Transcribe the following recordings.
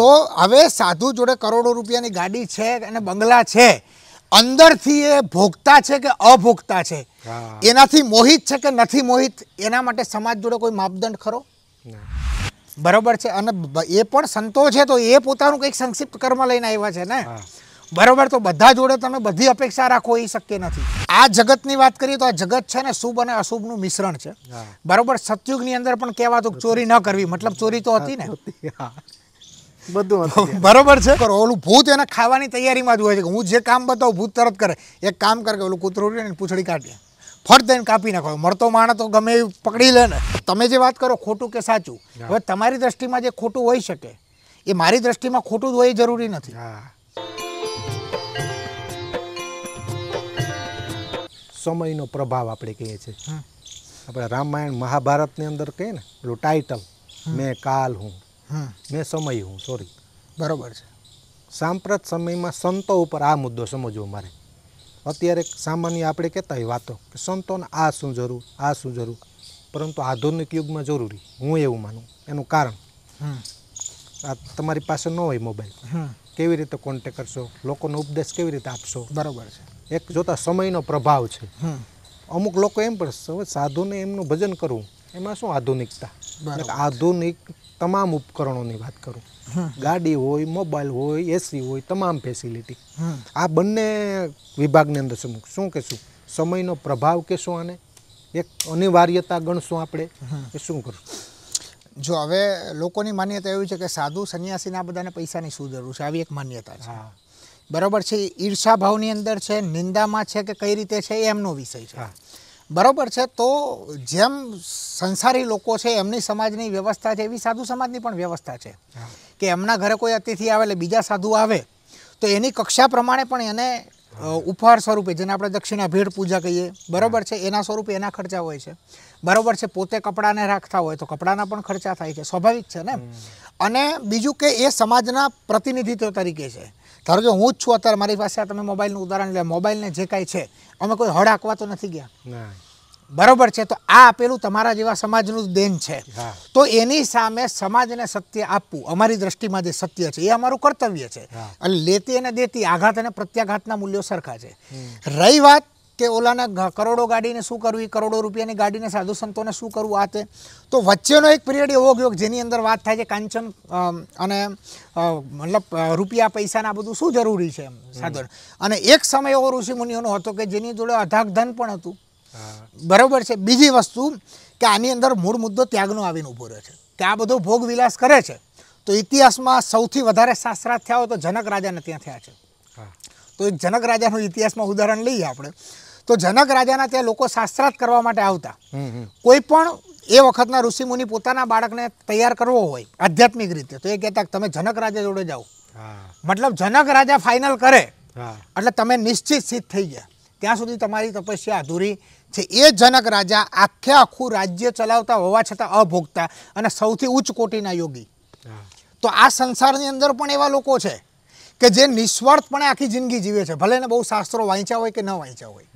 તો હવે સાધુ જોડે કરોડો રૂપિયાની ગાડી છે અને બંગલા છે અંદરથી એ ભોગતા છે કે અભોગતા છે એનાથી મોહિત છે કે નથી મોહિત એના માટે સમાજ જોડે કોઈ માપદંડ ખરો બરોબર છે અને એ પણ સંતો છે તો એ પોતાનું કંઈક સંક્ષિપ્ત કર્મ લઈને આવ્યા છે ને બરોબર તો બધા જોડે તમે બધી અપેક્ષા રાખો એ શક્ય નથી આ જગતની વાત કરીએ તો આ જગત છે ને શુભ અને અશુભનું મિશ્રણ છે બરોબર સતયુગની અંદર પણ કહેવાતું ચોરી ન કરવી મતલબ ચોરી તો હતી ને બધું બરોબર છે ઓલું ભૂત એને ખાવાની તૈયારીમાં જ હોય છે કે હું જે કામ બતાવું ભૂત તરત કરે એક કામ કરે કે ઓલું કૂતરું ને પૂછડી કાઢીએ ફટ દઈને કાપી નાખો મળતો માણસ તો ગમે પકડી લે ને તમે જે વાત કરો ખોટું કે સાચું હવે તમારી દ્રષ્ટિમાં જે ખોટું હોઈ શકે એ મારી દ્રષ્ટિમાં ખોટું જ હોય જરૂરી નથી હા સમયનો પ્રભાવ આપણે કહીએ છીએ આપણે રામાયણ મહાભારતની અંદર કહીએ ને પેલું ટાઇટલ મેં કાલ હું મેં સમય હું સોરી બરાબર છે સાંપ્રત સમયમાં સંતો ઉપર આ મુદ્દો સમજવો મારે અત્યારે સામાન્ય આપણે કહેતા હોય વાતો કે સંતોને આ શું જરૂર આ શું જરૂર પરંતુ આધુનિક યુગમાં જરૂરી હું એવું માનું એનું કારણ આ તમારી પાસે ન હોય મોબાઈલ કેવી રીતે કોન્ટેક કરશો લોકોનો ઉપદેશ કેવી રીતે આપશો બરાબર છે એક જોતા સમયનો પ્રભાવ છે અમુક લોકો એમ પણ સાધુને એમનું ભજન કરવું એમાં શું આધુનિકતા આધુનિક તમામ ઉપકરણોની વાત કરું ગાડી હોય મોબાઈલ હોય એસી હોય તમામ ફેસિલિટી આ બંને વિભાગની અંદર શું શું કે શું સમયનો પ્રભાવ કે શું આને એક અનિવાર્યતા ગણશું આપણે કે શું કરશું જો હવે લોકોની માન્યતા એવી છે કે સાધુ સંન્યાસીના બધાને પૈસાની શું જરૂર છે આવી એક માન્યતા છે બરાબર છે ઈર્ષાભાવની અંદર છે નિંદામાં છે કે કઈ રીતે છે એ એમનો વિષય છે હા બરોબર છે તો જેમ સંસારી લોકો છે એમની સમાજની વ્યવસ્થા છે એવી સાધુ સમાજની પણ વ્યવસ્થા છે કે એમના ઘરે કોઈ અતિથિ આવે એટલે બીજા સાધુ આવે તો એની કક્ષા પ્રમાણે પણ એને ઉપહાર સ્વરૂપે જેને આપણે દક્ષિણા ભેટ પૂજા કહીએ બરાબર છે એના સ્વરૂપે એના ખર્ચા હોય છે બરાબર છે પોતે કપડાને રાખતા હોય તો કપડાના પણ ખર્ચા થાય છે સ્વાભાવિક છે ને અને બીજું કે એ સમાજના પ્રતિનિધિત્વ તરીકે છે ધારો જો હું જ છું અત્યારે મારી પાસે તમે મોબાઈલનું ઉદાહરણ લે મોબાઈલને જે કાંઈ છે અમે કોઈ હળ આંકવા તો નથી ગયા બરોબર છે તો આ આપેલું તમારા જેવા સમાજનું દેન છે તો એની સામે સમાજને સત્ય આપવું અમારી દ્રષ્ટિમાં જે સત્ય છે એ અમારું કર્તવ્ય છે અને લેતી અને દેતી આઘાત અને પ્રત્યાઘાતના મૂલ્યો સરખા છે રહી વાત કે ઓલાના કરોડો ગાડીને શું કરવું એ કરોડો રૂપિયાની ગાડીને સાધુ સંતોને શું કરવું આ તે તો વચ્ચેનો એક પિરિયડ એવો ગયો જેની અંદર વાત થાય છે કાંચન અને મતલબ રૂપિયા પૈસાના બધું શું જરૂરી છે સાધન અને એક સમય એવો ઋષિ મુનિઓનો હતો કે જેની જોડે અધાક ધન પણ હતું બરાબર છે બીજી વસ્તુ કે આની અંદર મૂળ મુદ્દો ત્યાગનો આવીને ઊભો રહે છે કે આ બધો ભોગ વિલાસ કરે છે તો ઇતિહાસમાં સૌથી વધારે શાસ્ત્રાર્થ થયા હોય તો જનક રાજાને ત્યાં થયા છે તો એક જનક રાજાનું ઇતિહાસમાં ઉદાહરણ લઈએ આપણે તો જનક રાજાના ત્યાં લોકો શાસ્ત્રાર્થ કરવા માટે આવતા કોઈ પણ એ વખતના ઋષિમુનિ પોતાના બાળકને તૈયાર કરવો હોય આધ્યાત્મિક રીતે તો એ કહેતા તમે જનક રાજા જોડે જાઓ મતલબ જનક રાજા ફાઇનલ કરે એટલે તમે નિશ્ચિત સિદ્ધ થઈ ગયા ત્યાં સુધી તમારી તપસ્યા અધૂરી છે એ જનક રાજા આખે આખું રાજ્ય ચલાવતા હોવા છતાં અભોગતા અને સૌથી ઉચ્ચ કોટીના યોગી તો આ સંસારની અંદર પણ એવા લોકો છે કે જે નિસ્વાર્થપણે આખી જિંદગી જીવે છે ભલે એને બહુ શાસ્ત્રો વાંચ્યા હોય કે ન વાંચ્યા હોય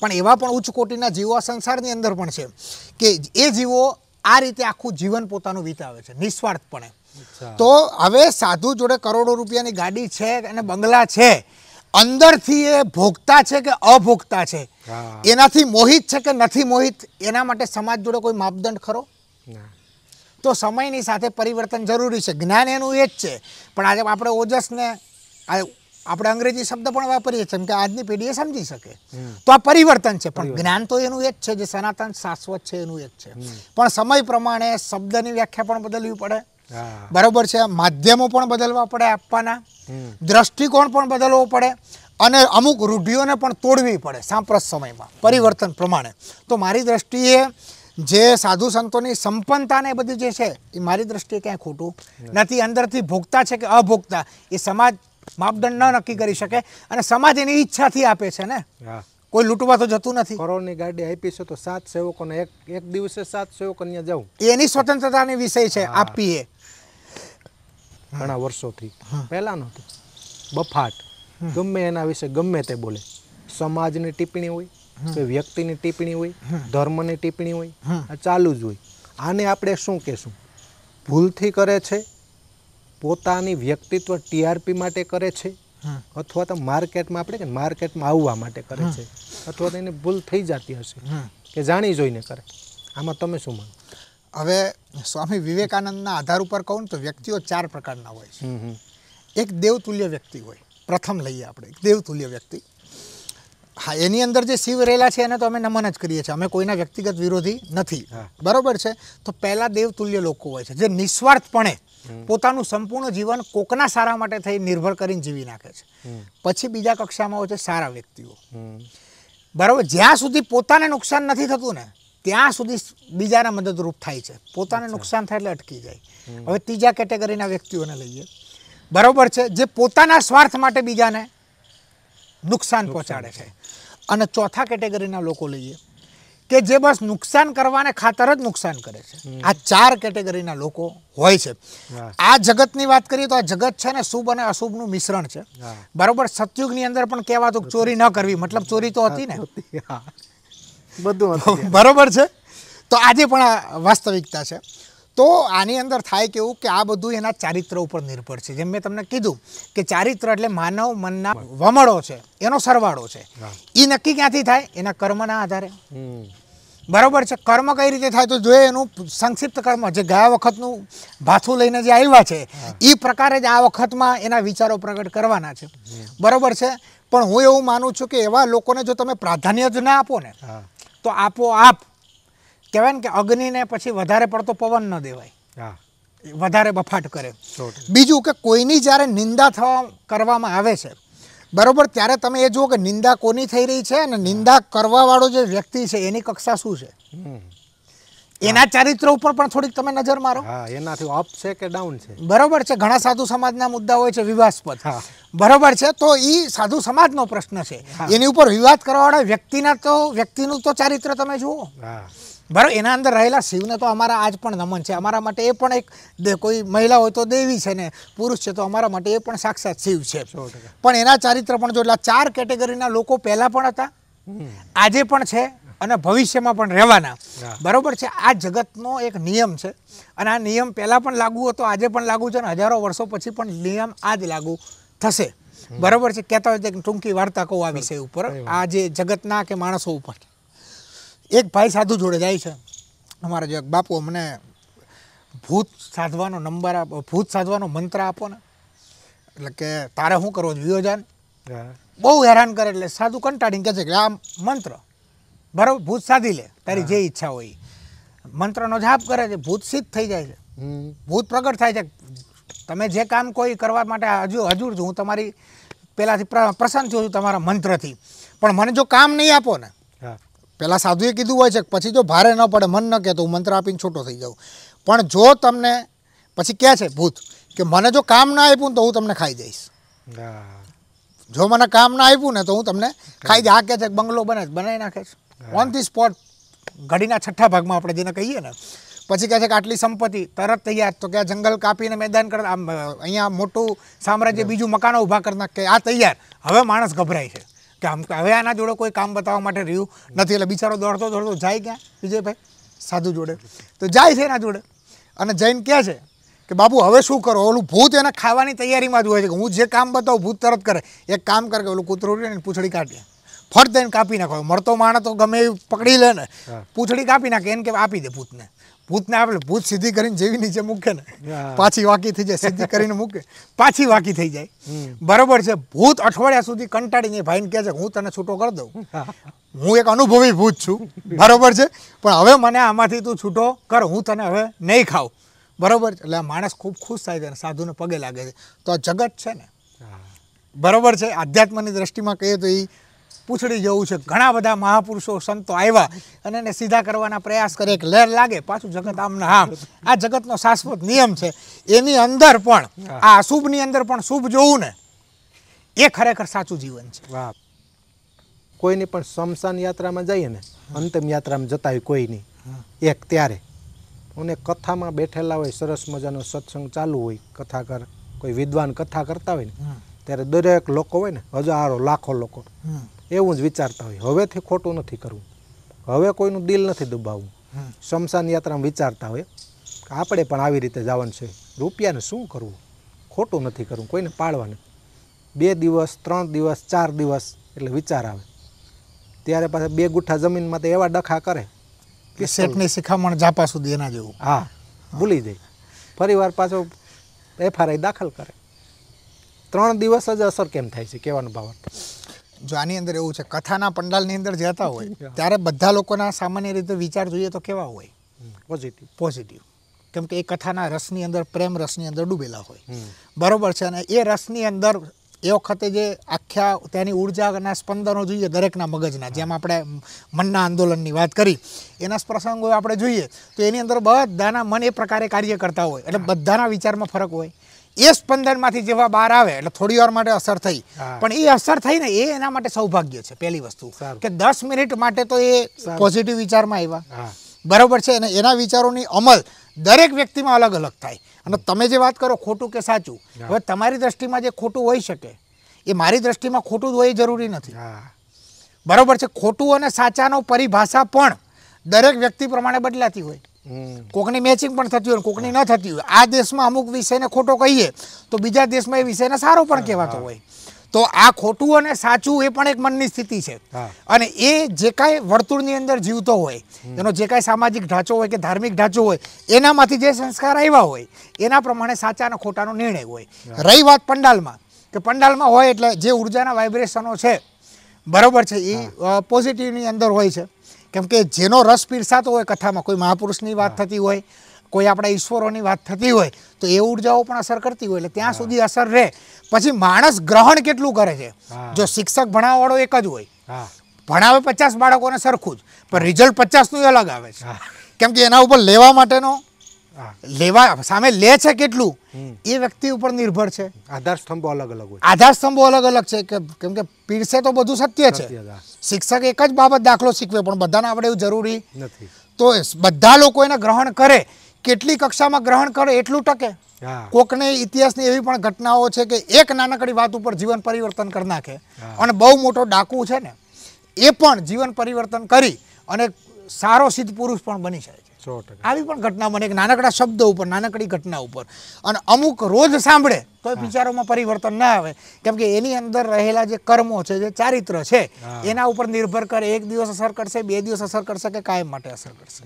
પણ એવા પણ ઉચ્ચ કોટીના જીવો સંસારની અંદર પણ છે કે એ જીવો આ રીતે આખું જીવન પોતાનું વિતાવે છે નિસ્વાર્થપણે તો હવે સાધુ જોડે કરોડો રૂપિયાની ગાડી છે અને બંગલા છે અંદરથી એ ભોગતા છે કે અભોગતા છે એનાથી મોહિત છે કે નથી મોહિત એના માટે સમાજ જોડે કોઈ માપદંડ ખરો તો સમયની સાથે પરિવર્તન જરૂરી છે જ્ઞાન એનું એ જ છે પણ આજે આપણે ઓજસને આ આપણે અંગ્રેજી શબ્દ પણ વાપરીએ છીએ કે આજની પેઢી એ સમજી શકે તો આ પરિવર્તન છે પણ જ્ઞાન તો એનું એક છે જે સનાતન શાશ્વત છે એનું એક છે પણ સમય પ્રમાણે શબ્દની વ્યાખ્યા પણ બદલવી પડે બરોબર છે માધ્યમો પણ બદલવા પડે આપવાના દ્રષ્ટિકોણ પણ બદલવો પડે અને અમુક રૂઢિઓને પણ તોડવી પડે સાંપ્રત સમયમાં પરિવર્તન પ્રમાણે તો મારી દ્રષ્ટિએ જે સાધુ સંતોની સંપન્નતાને બધી જે છે એ મારી દ્રષ્ટિએ ક્યાંય ખોટું નથી અંદરથી ભોગતા છે કે અભોગતા એ સમાજ માપદંડ ન નક્કી કરી શકે અને સમાજ એની ઈચ્છાથી આપે છે ને કોઈ લૂંટવા તો જતું નથી કરોડની ગાડી આપી છે તો સાત સેવકોને એક એક દિવસે સાત સેવકો ત્યાં જવું એની સ્વતંત્રતાની વિષય છે આપીએ ઘણા વર્ષોથી પહેલાંનો બફાટ ગમે એના વિશે ગમે તે બોલે સમાજની ટિપ્પણી હોય કે વ્યક્તિની ટિપ્પણી હોય ધર્મની ટિપ્પણી હોય ચાલુ જ હોય આને આપણે શું કહેશું ભૂલથી કરે છે પોતાની વ્યક્તિત્વ ટીઆરપી માટે કરે છે અથવા તો માર્કેટમાં આપણે કે માર્કેટમાં આવવા માટે કરે છે અથવા તો એને ભૂલ થઈ જતી હશે કે જાણી જોઈને કરે આમાં તમે શું માનો હવે સ્વામી વિવેકાનંદના આધાર ઉપર કહું તો વ્યક્તિઓ ચાર પ્રકારના હોય છે એક દેવતુલ્ય વ્યક્તિ હોય પ્રથમ લઈએ આપણે એક દેવતુલ્ય વ્યક્તિ હા એની અંદર જે શિવ રહેલા છે એને તો અમે નમન જ કરીએ છીએ અમે કોઈના વ્યક્તિગત વિરોધી નથી બરોબર છે તો પહેલાં દેવતુલ્ય લોકો હોય છે જે નિસ્વાર્થપણે પોતાનું સંપૂર્ણ જીવન કોકના સારા માટે થઈ નિર્ભર કરીને જીવી નાખે છે પછી બીજા કક્ષામાં હોય છે સારા વ્યક્તિઓ બરાબર જ્યાં સુધી પોતાને નુકસાન નથી થતું ને ત્યાં સુધી બીજાને મદદરૂપ થાય છે પોતાને નુકસાન થાય એટલે અટકી જાય હવે ત્રીજા કેટેગરીના વ્યક્તિઓને લઈએ બરાબર છે જે પોતાના સ્વાર્થ માટે બીજાને નુકસાન પહોંચાડે છે અને ચોથા કેટેગરીના લોકો લઈએ કે જે બસ નુકસાન કરવાને ખાતર જ નુકસાન કરે છે આ ચાર કેટેગરીના લોકો હોય છે આ જગતની વાત કરીએ તો આ જગત છે ને શુભ અને અશુભનું મિશ્રણ છે બરોબર સતયુગની અંદર પણ કહેવાતું ચોરી ન કરવી મતલબ ચોરી તો હતી ને બધું બરોબર છે તો આજે પણ આ વાસ્તવિકતા છે તો આની અંદર થાય કેવું કે આ બધું એના ચારિત્ર ઉપર નિર્ભર છે જેમ મેં તમને કીધું કે ચારિત્ર એટલે માનવ મનના વમળો છે એનો સરવાળો છે એ નક્કી ક્યાંથી થાય એના કર્મના આધારે બરાબર છે કર્મ કઈ રીતે થાય તો જોઈએ એનું સંક્ષિપ્ત કર્મ જે ગયા વખતનું ભાથું લઈને જે આવ્યા છે એ પ્રકારે જ આ વખતમાં એના વિચારો પ્રગટ કરવાના છે બરાબર છે પણ હું એવું માનું છું કે એવા લોકોને જો તમે પ્રાધાન્ય જ ના આપો ને તો આપોઆપ કહેવાય ને કે અગ્નિને પછી વધારે પડતો પવન ન દેવાય વધારે બફાટ કરે બીજું કે કોઈની જ્યારે નિંદા થવા કરવામાં આવે છે બરોબર ત્યારે તમે એ જુઓ કે નિંદા કોની થઈ રહી છે અને નિંદા કરવાવાળો જે વ્યક્તિ છે એની કક્ષા શું છે એના ચારિત્ર ઉપર પણ થોડીક તમે નજર મારો એનાથી અપ છે કે ડાઉન છે બરોબર છે ઘણા સાધુ સમાજના મુદ્દા હોય છે વિવાસ્પદ બરોબર છે તો એ સાધુ સમાજનો પ્રશ્ન છે એની ઉપર વિવાદ કરવાવાળા વ્યક્તિના તો વ્યક્તિનું તો ચારિત્ર તમે જુઓ હા બરાબર એના અંદર રહેલા શિવને તો અમારા આજ પણ નમન છે અમારા માટે એ પણ એક કોઈ મહિલા હોય તો દેવી છે ને પુરુષ છે તો અમારા માટે એ પણ સાક્ષાત શિવ છે પણ એના ચારિત્ર પણ જો એટલે ચાર કેટેગરીના લોકો પહેલાં પણ હતા આજે પણ છે અને ભવિષ્યમાં પણ રહેવાના બરાબર છે આ જગતનો એક નિયમ છે અને આ નિયમ પહેલાં પણ લાગુ હતો આજે પણ લાગુ છે અને હજારો વર્ષો પછી પણ નિયમ આ જ લાગુ થશે બરાબર છે કહેતા હોય છે ટૂંકી વાર્તા કહું આ વિષય ઉપર આ જે જગતના કે માણસો ઉપર એક ભાઈ સાધુ જોડે જાય છે અમારા જે બાપુ મને ભૂત સાધવાનો નંબર આપો ભૂત સાધવાનો મંત્ર આપો ને એટલે કે તારે શું કરવો વિયોજન બહુ હેરાન કરે એટલે સાધુ કંટાળીને કહે છે કે આ મંત્ર બરાબર ભૂત સાધી લે તારી જે ઈચ્છા હોય મંત્રનો જાપ કરે છે ભૂત સિદ્ધ થઈ જાય છે ભૂત પ્રગટ થાય છે તમે જે કામ કોઈ કરવા માટે હજુ હજુ છું હું તમારી પહેલાંથી પ્રસન્ન છું તમારા મંત્રથી પણ મને જો કામ નહીં આપો ને પહેલાં સાધુએ કીધું હોય છે પછી જો ભારે ન પડે મન ન કહેતો હું મંત્ર આપીને છૂટો થઈ જાઉં પણ જો તમને પછી કહે છે ભૂત કે મને જો કામ ના આપ્યું ને તો હું તમને ખાઈ જઈશ જો મને કામ ના આપ્યું ને તો હું તમને ખાઈ આ કહે છે બંગલો બને બનાવી નાખે છે ઓન ધી સ્પોટ ઘડીના છઠ્ઠા ભાગમાં આપણે જેને કહીએ ને પછી કહે છે કે આટલી સંપત્તિ તરત તૈયાર તો કે જંગલ કાપીને મેદાન કર અહીંયા મોટું સામ્રાજ્ય બીજું મકાનો ઊભા કરી નાખે આ તૈયાર હવે માણસ ગભરાય છે કે આમ હવે આના જોડે કોઈ કામ બતાવવા માટે રહ્યું નથી એટલે બિચારો દોડતો દોડતો જાય ક્યાં વિજયભાઈ સાધુ જોડે તો જાય છે એના જોડે અને જૈન કહે છે કે બાપુ હવે શું કરો ઓલું ભૂત એને ખાવાની તૈયારીમાં જ હોય છે કે હું જે કામ બતાવું ભૂત તરત કરે એક કામ કર કે ઓલું કૂતરું રહે ને પૂછડી કાઢીએ ફટ દઈને કાપી નાખો મરતો માણસ તો ગમે એ પકડી લે ને પૂછડી કાપી નાખે એને કે આપી દે ભૂતને ભૂતને આપણે ભૂત સીધી કરીને જેવી નીચે મૂકે ને પાછી વાકી થઈ જાય સીધી કરીને મૂકે પાછી વાકી થઈ જાય બરોબર છે ભૂત અઠવાડિયા સુધી કંટાળીને ભાઈને કહે છે હું તને છૂટો કરી દઉં હું એક અનુભવી ભૂત છું બરોબર છે પણ હવે મને આમાંથી તું છૂટો કર હું તને હવે નહીં ખાઉં બરોબર એટલે માણસ ખૂબ ખુશ થાય છે અને સાધુને પગે લાગે છે તો આ જગત છે ને બરોબર છે આધ્યાત્મની દ્રષ્ટિમાં કહીએ તો એ પૂછડી જેવું છે ઘણા બધા મહાપુરુષો સંતો આવ્યા અને એને સીધા કરવાના પ્રયાસ કરે એક લહેર લાગે પાછું જગત આમને આમ આ જગતનો શાશ્વત નિયમ છે એની અંદર પણ આ અશુભની અંદર પણ શુભ જોવું ને એ ખરેખર સાચું જીવન છે કોઈની પણ શમશાન યાત્રામાં જઈએ ને અંતિમ યાત્રામાં જતા હોય કોઈ કોઈની એક ત્યારે અને કથામાં બેઠેલા હોય સરસ મજાનો સત્સંગ ચાલુ હોય કથાકર કોઈ વિદ્વાન કથા કરતા હોય ને ત્યારે દરેક લોકો હોય ને હજારો લાખો લોકો એવું જ વિચારતા હોય હવેથી ખોટું નથી કરવું હવે કોઈનું દિલ નથી દુબાવવું શમશાન યાત્રામાં વિચારતા હોય કે આપણે પણ આવી રીતે જવાનું છે રૂપિયાને શું કરવું ખોટું નથી કરવું કોઈને પાડવાને બે દિવસ ત્રણ દિવસ ચાર દિવસ એટલે વિચાર આવે ત્યારે પાછા બે ગુઠા જમીનમાં તો એવા ડખા કરે કે શેઠની શિખામણ જાપા સુધી એના જેવું હા ભૂલી જાય ફરી વાર પાછો એફઆરઆઈ દાખલ કરે ત્રણ દિવસ જ અસર કેમ થાય છે કહેવાનો ભાવ જો આની અંદર એવું છે કથાના પંડાલની અંદર જતા હોય ત્યારે બધા લોકોના સામાન્ય રીતે વિચાર જોઈએ તો કેવા હોય પોઝિટિવ પોઝિટિવ કેમ કે એ કથાના રસની અંદર પ્રેમ રસની અંદર ડૂબેલા હોય બરોબર છે અને એ રસની અંદર એ વખતે જે આખ્યા તેની ઉર્જાના સ્પંદનો જોઈએ દરેકના મગજના જેમ આપણે મનના આંદોલનની વાત કરી એના પ્રસંગો આપણે જોઈએ તો એની અંદર બધાના મન એ પ્રકારે કાર્ય કરતા હોય એટલે બધાના વિચારમાં ફરક હોય એ સ્પંદનમાંથી જેવા બહાર આવે એટલે થોડી વાર માટે અસર થઈ પણ એ અસર થઈ ને એ એના માટે સૌભાગ્ય છે પહેલી વસ્તુ કે દસ મિનિટ માટે તો એ પોઝિટિવ વિચારમાં આવ્યા બરાબર છે અને એના વિચારોની અમલ દરેક વ્યક્તિમાં અલગ અલગ થાય અને તમે જે વાત કરો ખોટું કે સાચું હવે તમારી દ્રષ્ટિમાં જે ખોટું હોઈ શકે એ મારી દ્રષ્ટિમાં ખોટું જ હોય જરૂરી નથી બરાબર છે ખોટું અને સાચાનો પરિભાષા પણ દરેક વ્યક્તિ પ્રમાણે બદલાતી હોય કોકની મેચિંગ પણ થતી હોય કોકની ન થતી હોય આ દેશમાં અમુક વિષયને ખોટો કહીએ તો બીજા દેશમાં એ વિષયને સારો પણ કહેવાતો હોય તો આ ખોટું અને સાચું એ પણ એક મનની સ્થિતિ છે અને એ જે કાંઈ વર્તુળની અંદર જીવતો હોય એનો જે કાંઈ સામાજિક ઢાંચો હોય કે ધાર્મિક ઢાંચો હોય એનામાંથી જે સંસ્કાર આવ્યા હોય એના પ્રમાણે સાચા અને ખોટાનો નિર્ણય હોય રહી વાત પંડાલમાં કે પંડાલમાં હોય એટલે જે ઉર્જાના વાઇબ્રેશનો છે બરાબર છે એ પોઝિટિવની અંદર હોય છે કેમકે જેનો રસ પીરસાતો હોય કથામાં કોઈ મહાપુરુષની વાત થતી હોય કોઈ આપણા ઈશ્વરોની વાત થતી હોય તો એ ઉર્જાઓ પણ અસર કરતી હોય એટલે ત્યાં સુધી અસર રહે પછી માણસ ગ્રહણ કેટલું કરે છે જો શિક્ષક ભણાવવાળો એક જ હોય ભણાવે પચાસ બાળકોને સરખું જ પણ રિઝલ્ટ પચાસનું અલગ આવે છે કેમ કે એના ઉપર લેવા માટેનો લેવા સામે લે છે કેટલું એ વ્યક્તિ ઉપર નિર્ભર છે આધાર સ્તંભો અલગ અલગ હોય આધાર સ્તંભો અલગ અલગ છે કે કેમ કે પીરસે તો બધું સત્ય છે શિક્ષક એક જ બાબત દાખલો શીખવે પણ બધાને આવડે એવું જરૂરી નથી તો બધા લોકો એને ગ્રહણ કરે કેટલી કક્ષામાં ગ્રહણ કરે એટલું ટકે કોકને ઇતિહાસની એવી પણ ઘટનાઓ છે કે એક નાનકડી વાત ઉપર જીવન પરિવર્તન કરી નાખે અને બહુ મોટો ડાકુ છે ને એ પણ જીવન પરિવર્તન કરી અને સારો સિદ્ધ પુરુષ પણ બની જાય સો આવી પણ ઘટના મને એક નાનકડા શબ્દ ઉપર નાનકડી ઘટના ઉપર અને અમુક રોજ સાંભળે તો વિચારોમાં પરિવર્તન ના આવે કેમ કે એની અંદર રહેલા જે કર્મો છે જે ચારિત્ર છે એના ઉપર નિર્ભર કરે એક દિવસ અસર કરશે બે દિવસ અસર કરશે કે કાયમ માટે અસર કરશે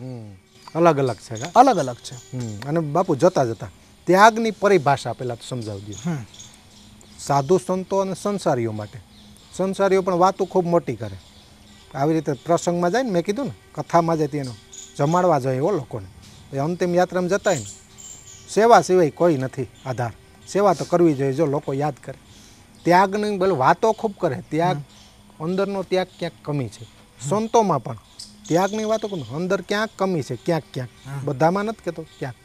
અલગ અલગ છે અલગ અલગ છે અને બાપુ જતા જતા ત્યાગની પરિભાષા પહેલાં તો સમજાવજો સાધુ સંતો અને સંસારીઓ માટે સંસારીઓ પણ વાતો ખૂબ મોટી કરે આવી રીતે પ્રસંગમાં જાય ને મેં કીધું ને કથામાં જાય તેનું જમાડવા જોઈએ હો લોકોને અંતિમ યાત્રામાં જતાય ને સેવા સિવાય કોઈ નથી આધાર સેવા તો કરવી જોઈએ જો લોકો યાદ કરે ત્યાગની બોલે વાતો ખૂબ કરે ત્યાગ અંદરનો ત્યાગ ક્યાંક કમી છે સંતોમાં પણ ત્યાગની વાતો કરું અંદર ક્યાંક કમી છે ક્યાંક ક્યાંક બધામાં નથી કહેતો ક્યાંક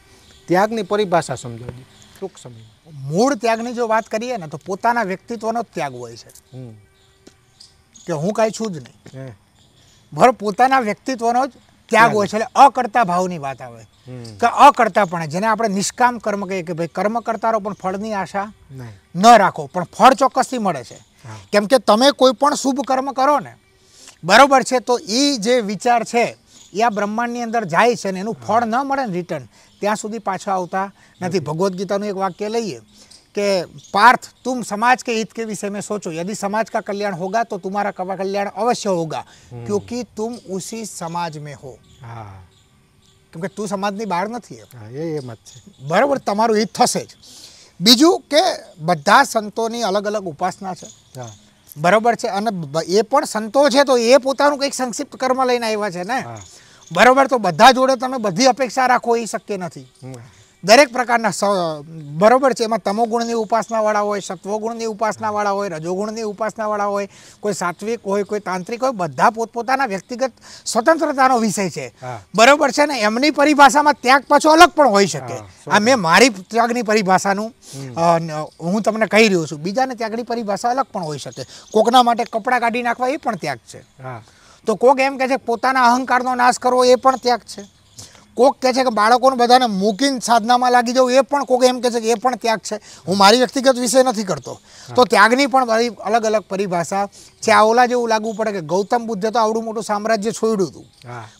ત્યાગની પરિભાષા સમજાવજો ટૂંક સમય મૂળ ત્યાગની જો વાત કરીએ ને તો પોતાના વ્યક્તિત્વનો જ ત્યાગ હોય છે કે હું કાંઈ છું જ નહીં ભર પોતાના વ્યક્તિત્વનો જ ત્યાગ હોય છે એટલે અકર્તા ભાવની વાત આવે કે પણ જેને આપણે નિષ્કામ કર્મ કહીએ કે ભાઈ કર્મ કરતારો પણ ફળની આશા ન રાખો પણ ફળ ચોક્કસથી મળે છે કેમ કે તમે કોઈ પણ શુભ કર્મ કરો ને બરોબર છે તો એ જે વિચાર છે એ આ બ્રહ્માંડની અંદર જાય છે ને એનું ફળ ન મળે ને રિટર્ન ત્યાં સુધી પાછા આવતા નથી ભગવદ્ ગીતાનું એક વાક્ય લઈએ કે પાર્થ तुम સમાજ કે हित કે વિષય મેં सोचो यदि समाज का कल्याण होगा तो तुम्हारा कल्याण अवश्य होगा क्योंकि तुम उसी समाज में हो હા કેમ કે તું સમાજની બહાર નથી બરાબર તમારું હિત થશે જ બીજું કે બધા સંતોની અલગ અલગ ઉપાસના છે બરોબર છે અને એ પણ સંતો છે તો એ પોતાનું કંઈક સંક્ષિપ્ત કર્મ લઈને આવ્યા છે ને હા બરાબર તો બધા જોડે તમે બધી અપેક્ષા રાખો એ શક્ય નથી દરેક પ્રકારના બરાબર છે એમાં તમોગુણની ઉપાસનાવાળા હોય સત્વગુણની ઉપાસનાવાળા હોય રજોગુણની ઉપાસનાવાળા હોય કોઈ સાત્વિક હોય કોઈ તાંત્રિક હોય બધા પોતપોતાના વ્યક્તિગત સ્વતંત્રતાનો વિષય છે બરાબર છે ને એમની પરિભાષામાં ત્યાગ પાછો અલગ પણ હોઈ શકે આ મેં મારી ત્યાગની પરિભાષાનું હું તમને કહી રહ્યો છું બીજાને ત્યાગની પરિભાષા અલગ પણ હોઈ શકે કોકના માટે કપડાં કાઢી નાખવા એ પણ ત્યાગ છે તો કોક એમ કહે છે પોતાના અહંકારનો નાશ કરવો એ પણ ત્યાગ છે કોક કહે છે કે બાળકોને બધાને મૂકીને સાધનામાં લાગી જવું એ પણ કોક એમ કહે છે કે એ પણ ત્યાગ છે હું મારી વ્યક્તિગત વિષય નથી કરતો તો ત્યાગની પણ મારી અલગ અલગ પરિભાષા છે આ ઓલા જેવું લાગવું પડે કે ગૌતમ બુદ્ધે તો આવડું મોટું સામ્રાજ્ય છોડ્યું હતું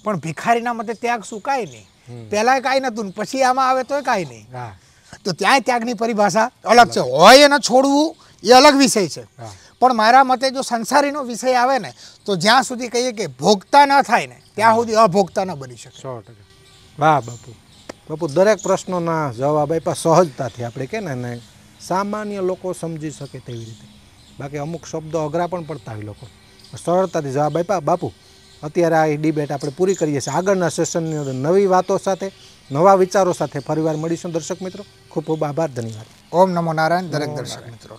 પણ ભિખારીના મતે ત્યાગ શું કાંઈ નહીં પહેલાં કાંઈ નહોતું પછી આમાં આવે તોય કાંઈ નહીં તો ત્યાંય ત્યાગની પરિભાષા અલગ છે હોય એને છોડવું એ અલગ વિષય છે પણ મારા મતે જો સંસારીનો વિષય આવે ને તો જ્યાં સુધી કહીએ કે ભોગતા ન થાય ને ત્યાં સુધી અભોગતા ન બની શકે સો ટકા વાહ બાપુ બાપુ દરેક પ્રશ્નોના જવાબ આપ્યા સહજતાથી આપણે કે ને સામાન્ય લોકો સમજી શકે તેવી રીતે બાકી અમુક શબ્દો અઘરા પણ પડતા હોય લોકો સરળતાથી જવાબ આપ્યા બાપુ અત્યારે આ ડિબેટ આપણે પૂરી કરીએ છીએ આગળના સેશનની અંદર નવી વાતો સાથે નવા વિચારો સાથે ફરીવાર મળીશું દર્શક મિત્રો ખૂબ ખૂબ આભાર ધન્યવાદ ઓમ નમો નારાયણ દરેક દર્શક મિત્રો